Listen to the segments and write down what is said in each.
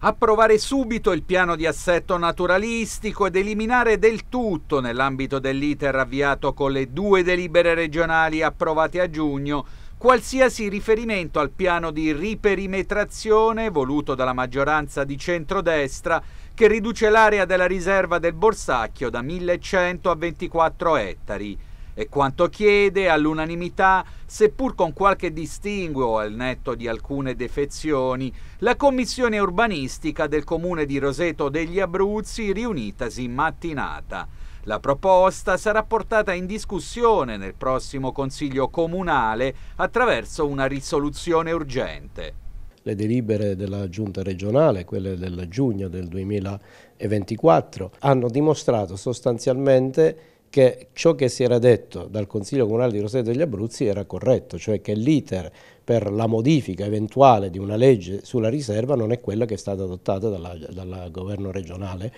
approvare subito il piano di assetto naturalistico ed eliminare del tutto, nell'ambito dell'iter avviato con le due delibere regionali approvate a giugno, qualsiasi riferimento al piano di riperimetrazione voluto dalla maggioranza di centrodestra che riduce l'area della riserva del Borsacchio da 1100 a 24 ettari e quanto chiede all'unanimità, seppur con qualche distinguo al netto di alcune defezioni, la Commissione urbanistica del Comune di Roseto degli Abruzzi riunitasi in mattinata. La proposta sarà portata in discussione nel prossimo Consiglio Comunale attraverso una risoluzione urgente le delibere della giunta regionale, quelle del giugno del 2024, hanno dimostrato sostanzialmente che ciò che si era detto dal Consiglio Comunale di Roseto degli Abruzzi era corretto, cioè che l'iter per la modifica eventuale di una legge sulla riserva non è quella che è stata adottata dal governo regionale,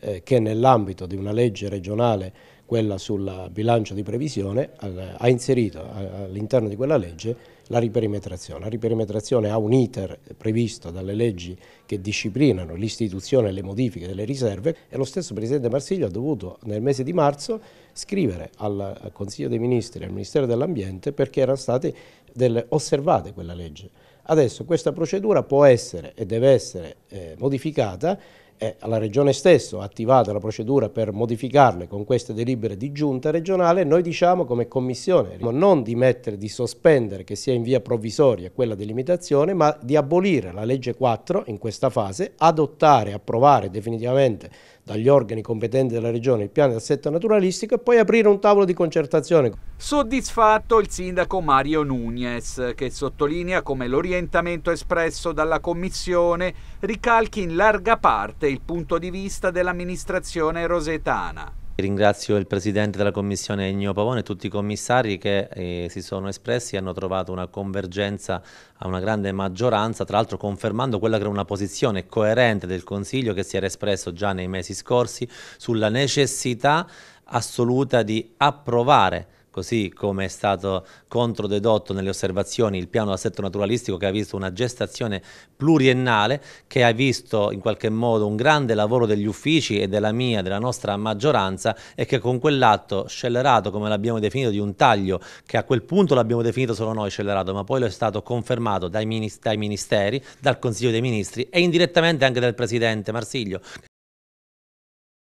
eh, che nell'ambito di una legge regionale quella sul bilancio di previsione, ha inserito all'interno di quella legge la riperimetrazione. La riperimetrazione ha un iter previsto dalle leggi che disciplinano l'istituzione e le modifiche delle riserve e lo stesso Presidente Marsiglio ha dovuto nel mese di marzo scrivere al Consiglio dei Ministri e al Ministero dell'Ambiente perché erano state delle, osservate quella legge. Adesso questa procedura può essere e deve essere eh, modificata eh, la Regione stessa ha attivato la procedura per modificarle con queste delibere di giunta regionale, noi diciamo come Commissione non di mettere, di sospendere che sia in via provvisoria quella delimitazione, ma di abolire la legge 4 in questa fase, adottare, approvare definitivamente dagli organi competenti della Regione il piano di assetto naturalistico e poi aprire un tavolo di concertazione. Soddisfatto il sindaco Mario Nunez, che sottolinea come l'orientamento espresso dalla Commissione ricalchi in larga parte il punto di vista dell'amministrazione rosetana. Ringrazio il Presidente della Commissione Ennio Pavone e tutti i commissari che eh, si sono espressi e hanno trovato una convergenza a una grande maggioranza, tra l'altro confermando quella che era una posizione coerente del Consiglio che si era espresso già nei mesi scorsi sulla necessità assoluta di approvare così come è stato controdedotto nelle osservazioni il piano d'assetto naturalistico che ha visto una gestazione pluriennale, che ha visto in qualche modo un grande lavoro degli uffici e della mia, della nostra maggioranza e che con quell'atto scellerato, come l'abbiamo definito, di un taglio, che a quel punto l'abbiamo definito solo noi scellerato, ma poi lo è stato confermato dai, ministeri, dal Consiglio dei Ministri e indirettamente anche dal Presidente Marsiglio.